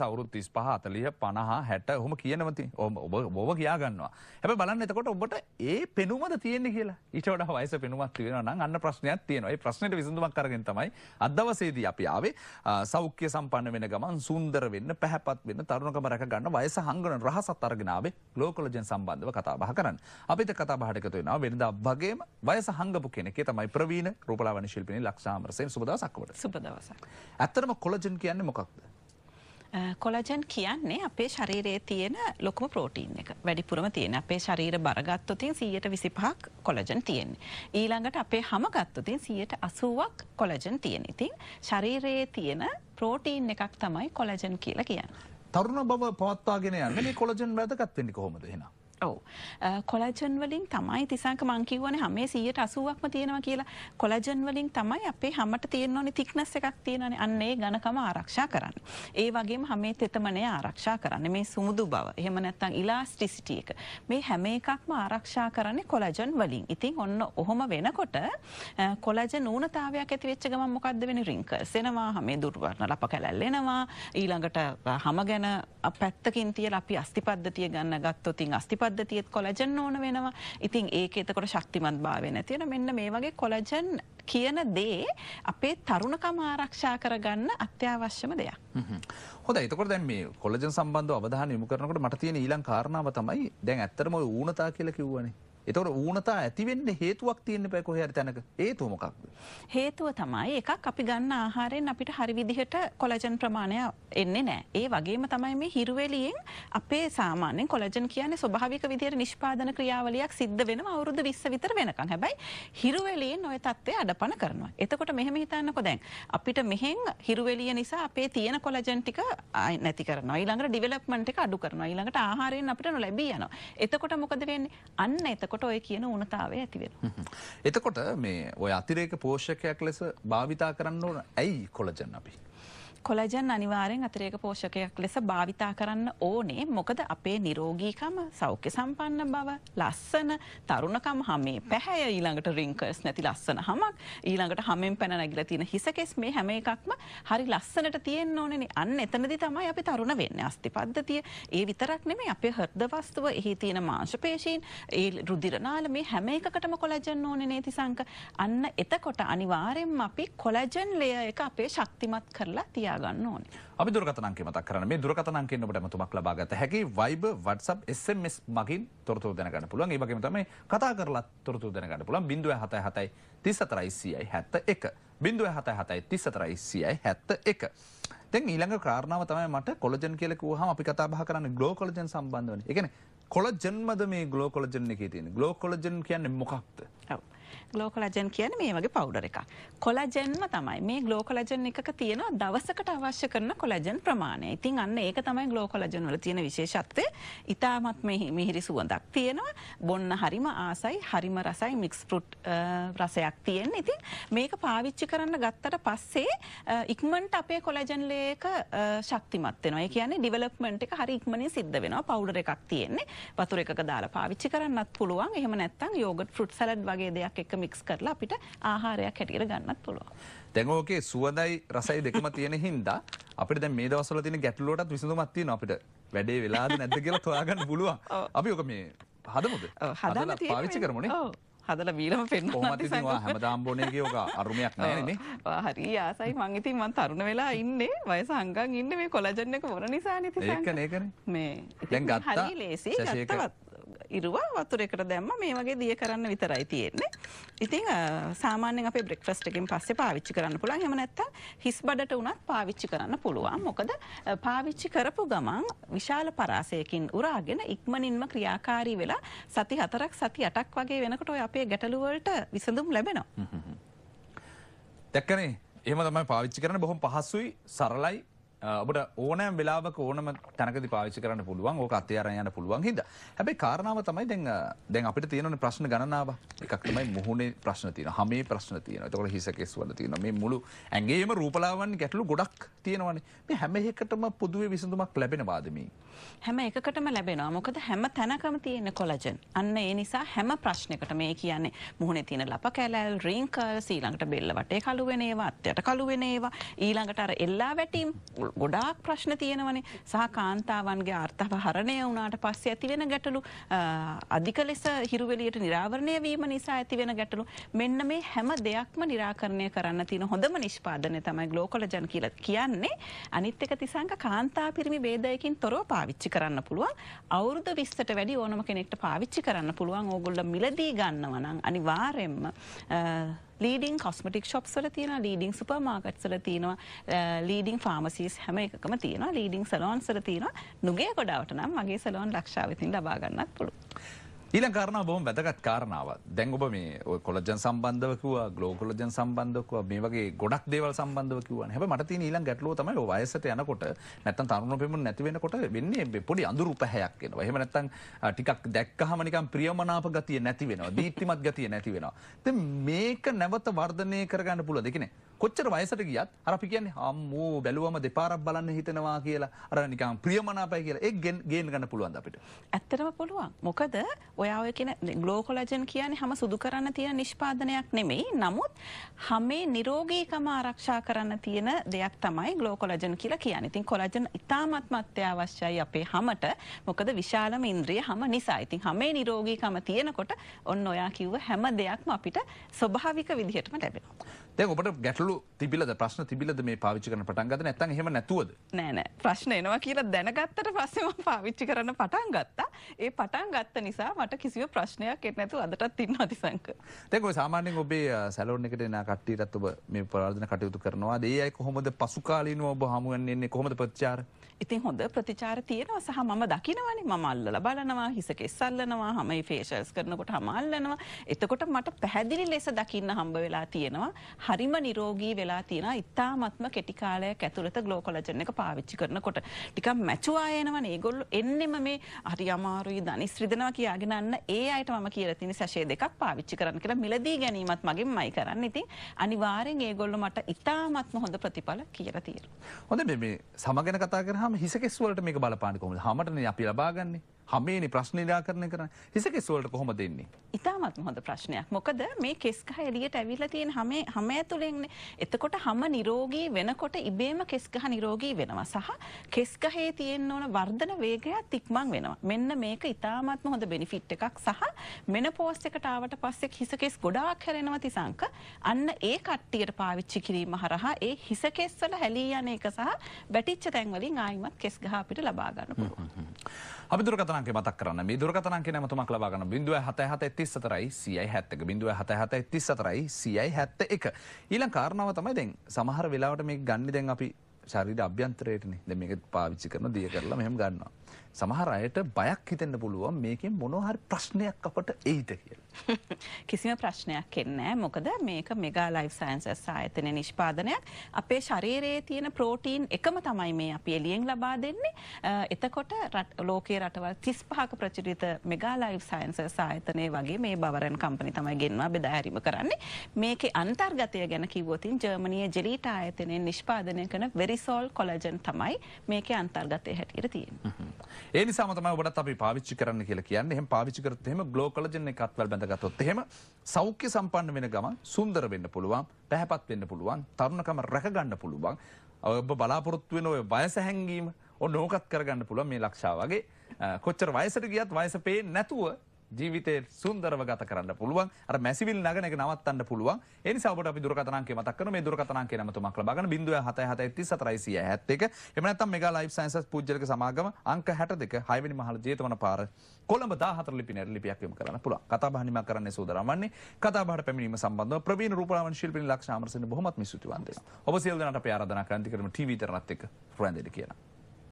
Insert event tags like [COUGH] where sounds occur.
සවුරුත් තිස් පහ අතලිය පණහා හැට හොම කියනවති ඔබ කියාගන්නවා හැබ බලන්න එතකොට ඔබට ඒ පෙනුමද තියෙන්නේ කියලා ඊටට වයිස පෙනුමත් වෙන අන්න ප්‍රශ්නයක් තියෙනයි ප්‍රශ්නයට විසඳමක් කරගෙන තමයි අදවසේදී අපි ආවේ සෞඛ්‍ය සම්පන්න වෙන ගමන් සුන්දර වෙන්න පැහැපත් වෙන්න තරුණකම රැක ගන්න වයස හංගන රහසත් අරගෙනාවේ ලෝකොලජන් සම්බන්ධව කතා බහ කරන්න අපිත කතා බහටකතු වෙනවා වෙනදා වගේම වයස හංගපු කෙනෙකේ තමයි ප්‍රවීණ රූපලාවන ශිල්පිනී ලක්ෂාමරසෙන් සුබදවසක්වට සුබදවසක්. ඇත්තටම කොලජන් කියන්නේ මොකක්ද? කොලජන් කියන්නේ අපේ ශරීරයේ තියෙන ලොකම ප්‍රෝටීන් එක වැඩිපුරම තියෙන අපේ ශරීර බරගත්තුතින් සීයට විසිපහක් කොලජන් තියෙන්. ඊළඟට අපේ හම ගත්තුතින් සීයට අසුවක් කොලජන් තියෙන ඉතින් ශරීරයේ තියෙන ප්‍රෝටීන් එකක් තමයි කොලජන් කියලා කියන්න. තරුණ බව පවත්වාගෙන යන්න කොලජන් වැදගත්වෙනි කොහොමද හෙනම්. ඔව් කොලජන් වලින් තමයි තිසාක මං කිව්වනේ හැමේ 180ක්ම තියෙනවා කියලා කොලජන් වලින් තමයි අපේ හැමට තියෙන්න ඕනේ thickness එකක් තියෙනවානේ අන්න ඒ ඝනකම ආරක්ෂා කරන්න. ඒ වගේම හැමේ තෙතමනය ආරක්ෂා කරන්න මේ සුමුදු බව. එහෙම නැත්නම් ඉලාස්ටිසිටි එක. මේ හැම එකක්ම ආරක්ෂා කරන්නේ කොලජන් වලින්. ඉතින් ඔන්න ඔහොම වෙනකොට කොලජන් ඌනතාවයක් ඇති වෙච්ච ගමන් මොකද්ද වෙන්නේ රින්කල්ස් එනවා, හැමේ දුර්වර්ණ ලප කැලල් එනවා. ඊළඟට හැම ගැන පැත්තකින් තියලා අපි අස්තිපද්ධතිය ගන්න ගත්තොත් ඉතින් අස්තිපද්ධතිය පද්ධතියත් කොලජන් ඕන වෙනවා ඉතින් ඒක එතකොට ශක්තිමත් භාවෙන තියෙන මෙන්න මේ වගේ කොලජන් කියන දේ අපේ තරුණකම ආරක්ෂා කරගන්න අත්‍යවශ්‍යම දෙයක්. හොඳ එතකොට දැන් මේ කොලජන් සම්බන්ධ අවධාන යමු කරනකට මට තියෙන ඊලං කාරණාව තමයි දැන් ඇත්තරම ඌනතා කියල කිව්වනේ එතවට ඌනතා ඇතිවෙන්න හේතුවක් තියන්න පැ කොහර තැනක ඒතුමකක්ද. හේතුව තමයි එකක් අපි ගන්න ආහාරයෙන් අපිට හරි විදිහට කොලජන් ප්‍රමාණය එන්නේ නෑ. ඒ වගේම තමයි මේ හිරුවලියෙන් අපේ සාමානෙන් කොලජන් කියන ස්වභාවික විදිර නිෂ්පාදන ක්‍රියාවලයක් සිද්ධ වෙන අවුරුද විස්ස විතර වෙනකං හැබයි හිරුවලියෙන් ඔය තත්වය අඩපන කරනවා. එතකොට මෙහෙම හිතන්නකො දැන්. අපිට මෙහෙන් හිරුවලිය නිසා අපේ තියෙන කොලජන් ටික නැති කරන ඊළඟට ඩිවලප්මන්ට එක අඩු කරන ඊළඟට ආහාරයෙන් අපිට නොලැබී යනවා. එතකොට මොකද වෙන්නේ අන්න එතකොට එතකොට ඔය කියන උනතාවේ ඇතිවෙන. එතකොට මේ ඔය අතිරේක පෝෂකයක් ලෙස භාවිතා කරන්න ඕන ඇයි කොලජන් අපි. කොලජන් අනිවාරෙන් අතරේක පෝෂකයක් ලෙස භාවිතා කරන්න ඕනේ මොකද අපේ නිරෝගීකම සෞඛ්‍ය සම්පන්න බව ලස්සන තරුණකම් හමේ පැහැය ඊළඟට රිංකර්ස් නැති ලස්සන හමක් ඊළඟට හමෙන් පැන නැගිල තියෙන හිසකෙස් මේ හැම එකක්ම හරි ලස්සනට තියෙන් ඕනෙන අන්න එතනදි තමයි අපි තරුණ වෙන්න අස්ති පද්ධතිය ඒ විතරක් නෙමේ අපේ හර්දවස්තුව එහි තියෙන මාංශපේශීන් ඒ රුදිරනාල මේ හැම එකකටම කොලජන් ඕනෙ නේති සංක අන්න එතකොට අනිවාරෙන් අපි කොලජන් ලය එක අපේ ශක්තිමත් කරලා තියා හොයාගන්න ඕන. අපි දුරකතනන්ක මතක් කරන මේ දුරකතනන්කෙන් ඔබට ඇමතුමක් ලබා ගත හැකි Viber WhatsApp SMS මගින් තොරතුරු දැනගන්න පුළුවන්. ඒ වගේම තමයි කතා කරලා තොරතුරු දැනගන්න පුළුවන් 077 34 71 077 34 71 දැන් ඊළඟ කාරණාව තමයි මට කොලජන් කියලා කිව්වහම අපි කතා බහ කරන්නේ ග්ලෝ කොලජන් සම්බන්ධවනේ. ඒ කියන්නේ කොලජන්මද මේ ග්ලෝ කොලජන් එකේ තියෙන්නේ. ග්ලෝ කොලජන් කියන්නේ මොකක්ද? ඔව්. ගලෝකොලජන් කියන මේ වගේ පවුඩර එක. කොලජන්ම තමයි මේ ගලෝකොලජන් එකක තියෙන දවසකට අවශ්‍ය කරන කොලජන් ප්‍රමාණය ඉතින් අන්න ඒක තමයි ගලෝකොලජන් වල තියෙන විශේෂත්වය ඉතාමත් මිහිරි සුවඳක් තියෙනවා බොන්න හරිම ආසයි හරිම රසයි මික්ස් පෘට් රසයක් තියෙන් ඉතින් මේක පාවිච්චි කරන්න ගත්තට පස්සේ ඉක්මන්ට අපේ කොලජන් ලේක ශක්තිමත් වෙනවා කියන්නේ ඩිවලප්මට එක හරි ඉක්මනින් සිද්ධ වෙනවා පවුඩර එකක් තියෙන්නේ වතුර එක දාලා පාවිච්චි කරන්නත් පුළුවන් එහෙම නැත්තම් යෝගට ෆෘට් සලඩ් වගේ දෙයක් එක මික්ස් කරලා අපිට ආහාරයක් හැටියට ගන්නත් පුළුවන්. දැඟෝකේ සුවදයි රසයි දෙකම තියෙන හින්දා අපිට දැ මේ දවසල තින ගැටලෝටත් විසඳමත්තින අපිට වැඩේ වෙලාද නැද කියලා තොයාගන්න පුළුවන් අපි ඕක මේ හදමුද හදල පාවිච්චි කරමනේ හදල බීලම පෙන් හමදාම්බෝනගේ ෝක අරුමයක් නෑනේ හරි ආසයි මංගිතින් මන් තරුණ වෙලා ඉන්නේ වය සංගන් ඉන්න මේ කොලජන්නක මොර නිසා නති ඒකන ඒකන මේ දැන් ගත්තා ලේසි ගත්තවත් ඉරුවා වතුරෙකට දැම්ම මේ වගේ දිය කරන්න විතරයි තියෙන්නේ. ඉතින් සාමාන්‍යයෙන් අපේ බ්‍රෙක්ෆාස්ට් එකෙන් පස්සේ පාවිච්චි කරන්න පුළුවන්. එහෙම නැත්නම් හිස් බඩට උනත් පාවිච්චි කරන්න පුළුවන්. මොකද පාවිච්චි කරපු ගමන් විශාල පරාසයකින් උරාගෙන ඉක්මනින්ම ක්‍රියාකාරී වෙලා සති 4ක් සති 8ක් වගේ වෙනකොට ඔය අපේ ගැටලු වලට විසඳුම් ලැබෙනවා. දැක්කනේ. එහෙම තමයි පාවිච්චි කරන්න බොහොම පහසුයි, සරලයි, ඔබට ඕනෑම් වෙලාවක ඕනම තැනකදි පාවිච්චි කරන්න පුළුවන් ඕක අත්‍යරණ යන පුළුවන් හිද හැබැයි කාරණාව තමයි දැන් දැන් අපිට තියෙන ප්‍රශ්න ගණනාව එකක් තමයි මුහුණේ ප්‍රශ්න තියෙන හමේ ප්‍රශ්න තියෙන එතකොට හිස කෙස් වල තියෙන මේ මුළු ඇඟේම රූපලාවන් ගැටලු ගොඩක් තියෙනවනේ. මේ හැම එකකටම පොදුවේ විසඳුමක් ලැබෙනවාද මේ? හැම එකකටම ලැබෙනවා. මොකද හැම තැනකම තියෙන කොලජන්. අන්න ඒ නිසා හැම ප්‍රශ්නයකට මේ කියන්නේ මුහුණේ තියෙන ලප කැලෑල්, රින්කල්ස්, ඊළඟට බෙල්ල වටේ කළු වෙන ඒවා, අත්යට කළු වෙන ඒවා, ඊළඟට අර එල්ලා වැටීම් ගොඩාක් ප්‍රශ්න තියෙනවනේ. සහ කාන්තාවන්ගේ අර්ථවහරණය වුණාට පස්සේ ඇති වෙන ගැටලු අධික ලෙස හිරුවෙලියට නිරාවරණය වීම නිසා ඇති වෙන ගැටලු. මෙන්න මේ හැම දෙයක්ම නිරාකරණය කරන්න තියෙන හොඳම නිෂ්පාදනය තමයි ග්ලෝකොලජන් කියලා කියන්නේ. කරන්නේ අනිත් එක තිසංක කාන්තා පිරිමි බේදයකින් තොරව පාවිච්චි කරන්න පුළුවන් අවුරුදු විස්සට වැඩි ඕනම කෙනෙක්ට පාවිච්චි කරන්න පුළුවන් ඕගොල්ල මිලදී ගන්නවනං අනිවාර්යෙන්ම ලීඩින් කොස්මටික් ශොප් සල තියෙන ලීඩින් සුපර්මාකට් සල තියෙනවා ලීඩින් ෆාමසිස් හැම එකම තියෙනවා ලීඩින් සලෝන් සල තියෙනවා නුගේ ගොඩාවට නම් මගේ සලෝන් ලක්ෂාවතින් ලබාගන්නත් පුළුව. ඊළ කාරණ බොම වැදගත් කාරණාව දැංගොබ මේ කොලජන් සම්බන්ධවකවා ගලෝකොලජන් සම්බන්ධකව මේ වගේ ගොඩක් දේවල් සම්බන්ධකව හැ මට ඊළ ගැටලෝ තමයි වයසට යනකොට නැත්තන් තරුණ පෙමුණ නැතිවෙනකොට වෙන්නේ පොඩි අඳුරු පැහැයක් වෙන හම නැත්තන් ටිකක් දැක්කහමනිකම් ප්‍රියමනාප ගතිය නැතිවෙන දීත්තිමත් ගතිය නැතිවෙනවා. මේක නැවත වර්ධනය කරගන්න පුල දෙකනේ කොච්චර වයසට ගියත් අර අපි කියන්නේ අම්මෝ බැලුවම දෙපාරක් බලන්න හිතනවා කියලා අර නිකම් ප්‍රියමනාපයි කියලා ඒ ගේන් ගන්න පුළුවන් අපිට. ඇත්තටම පුළුවන්. මොකද ඔයා ඔය කියන ග්ලෝකොලජන් කියන්නේ හැම සුදු කරන්න තියෙන නිෂ්පාදනයක් නෙමෙයි. නමුත් හැමේ නිරෝගීකම ආරක්ෂා කරන්න තියෙන දෙයක් තමයි ග්ලෝකොලජන් කියලා කියන්නේ. ඉතින් කොලජන් ඉතාමත්ම අත්‍යවශ්‍යයි අපේ හැමට. මොකද විශාලම ඉන්ද්‍රිය හැම නිසා. ඉතින් හැමේ නිරෝගීකම තියෙනකොට ඔන්න ඔයා කිව්ව හැම දෙයක්ම අපිට ස්වභාවික විදිහටම ලැබෙනවා. දැන් ඔබට ගැටලු ගැටලු තිබිලද ප්‍රශ්න තිබිලද මේ පාවිච්චි කරන පටන් ගත්ත නැත්නම් එහෙම නැතුවද නෑ නෑ ප්‍රශ්න එනවා කියලා දැනගත්තට පස්සේ මම පාවිච්චි කරන්න පටන් ගත්තා ඒ පටන් ගත්ත නිසා මට කිසිම ප්‍රශ්නයක් එන්නේ නැතුව අදටත් ඉන්නවා තිසංක දැන් ඔය සාමාන්‍යයෙන් ඔබේ සැලෝන් එකට එන කට්ටියටත් ඔබ මේ ප්‍රාර්ථන කටයුතු කරනවා ඒ අය කොහොමද පසුකාලීනව ඔබ හමු වෙන්නේ කොහොමද ප්‍රතිචාර ඉතින් හොඳ ප්‍රතිචාර තියෙනවා සහ මම දකිනවනේ මම අල්ලලා බලනවා හිස කෙස් අල්ලනවා හැම ෆේෂල්ස් කරනකොට හම අල්ලනවා එතකොට මට පැහැදිලි ලෙස දකින්න හම්බ වෙලා තියෙනවා හරිම නිරෝගී රෝගී වෙලා තියෙන ඉතාමත්ම කෙටිකාලයක් ඇතුළත ගලෝකොලජන එක පාවිච්චි කරනකොට ටික මැචවායනවන ඒගොල්ල එන්නෙම මේ අරි අමාරුයි ධනිස් ්‍රදනවා කියයාගෙනන්න ඒ අයට ම කියරතින සශේ දෙකක් පාවිච්චි කරන කියලා මිලදී ගැනීමත් මගේ මයි කරන්න ඉතින් අනිවාරෙන් ඒගොල්ල මට ඉතාමත්ම හොඳ ප්‍රතිඵල කියර තියෙන. හොඳ මේ සමගෙන කතාගරහම හිසකෙස්වලට මේ බලපානිකොම හමටන අපි ලබාගන්නේ හමේනි ප්‍රශ්න නිරාකරණය කරන. හිස කෙස් වලට කොහොමද දෙන්නේ? ඉතාමත් හොඳ ප්‍රශ්නයක්. මොකද මේ කෙස් ගහ එළියට ඇවිල්ලා තියෙන හැම හැම ඇතුලෙන්නේ. එතකොට හැම නිරෝගී වෙනකොට ඉබේම කෙස් ගහ නිරෝගී වෙනවා. සහ කෙස් ගහේ තියෙන ඕන වර්ධන වේගයත් ඉක්මන් වෙනවා. මෙන්න මේක ඉතාමත්ම හොඳ බෙනිෆිට් එකක්. සහ මෙනපෝස් එකට ආවට පස්සේ හිස කෙස් ගොඩාක් හැරෙනවා තිසංක. අන්න ඒ කට්ටියට පාවිච්චි කිරීම හරහා ඒ හිස කෙස් වල හැලී යන එක සහ වැටිච්ච තැන් වලින් ආයිමත් කෙස් ගහ අපිට ලබා ගන්න පුළුවන්. අපි දුරකතනන්ක මතක් කරන්න මේ දුරකතනන්ක නැමතුමක් ලබාගන්න බිඳුව හත හත තිස්සතරයි සියයි හැත්තක බිඳුව හත හත තිස්සතරයි සියයි හැත්ත එක. ඊලං කාරණාව තමයි දෙන් සමහර වෙලාවට මේ ගන්නි දැන් අපි ශරිට අභ්‍යන්තරයටන දෙ මේක පාවිච්චි කරන දිය කරලා මෙහම ගන්නවා. සමහර අයට බයක් හිතෙන්න්න පුළුවන් මේකින් මොනොහරි ප්‍රශ්නයක් අපට ඒහිත කියලා. [LAUGHS] කිසිම ප්‍රශ්නයක් එන්නෑ මොකද මේක මෙගා ලයිෆ් සයින්සස් ආයතනය නිෂ්පාදනයක් අපේ ශරීරයේ තියෙන ප්‍රෝටීන් එකම තමයි මේ අපි එලියෙන් ලබා දෙන්නේ එතකොට ලෝකේ රටවල් තිස් පහක ප්‍රචරිත මෙගා ලයිෆ් සයින්ස සායතනය වගේ මේ බවරන් කම්පනි තමයි ගෙන්වා බෙදාහැරිම කරන්නේ මේක අන්තර්ගතය ගැන කිවෝතින් ජර්මණය ජෙලීට ආයතනයෙන් නිෂ්පාදනය කන වෙරිසෝල් කොලජන් තමයි මේක අන්තර්ගතය හැටියට තියෙන් ඒ නිසාම තමයි ඔබට අපි පාවිච්චි කරන්න කියලා කියන්නේ එහම පාවිච්චි කරතම ග්ලෝකොලජන එකත්වල් බැඳ කරන්න ගතොත් එහෙම සෞඛ්‍ය සම්පන්න වෙන ගමන් සුන්දර වෙන්න පුළුවන් පැහැපත් වෙන්න පුළුවන් තරුණකම රැකගන්න පුළුවන් ඔබ බලාපොරොත්තු වෙන ඔය වයස හැංගීම ඕ නෝකත් කරගන්න පුළුවන් මේ ලක්ෂාවගේ කොච්චර වයසට ගියත් වයස පේ නැතුව ජීවිතේ සුන්දරව ගත කරන්න පුළුවන් අර මැසිවිල් නගන එක නවත්තන්න පුළුවන් ඒ නිසා ඔබට අපි දුරකථන අංකය මතක් කරනවා මේ දුරකථන අංකය නමතුමක් ලබාගෙන 0777347171 එහෙම නැත්නම් මෙගා ලයිෆ් සයන්සස් පූජ්‍යලක සමාගම අංක 62 6 වෙනි මහල ජේතවන පාර කොළඹ 14 ලිපිනයට ලිපියක් යොමු කරන්න පුළුවන් කතා බහ නිමා කරන්න සූදානම් වන්නේ කතා බහට පැමිණීම සම්බන්ධව ප්‍රවීණ රූපලාවන්‍ය ශිල්පිනී ලක්ෂ්‍ය අමරසිංහ බොහොමත්ම ස්තුතිවන්ත වෙනවා ඔබ සියලු දෙනාට අපි ආරාධනා කරන්ති කරමු ටීවී තරණත් එක්ක රැඳෙන්න කියලා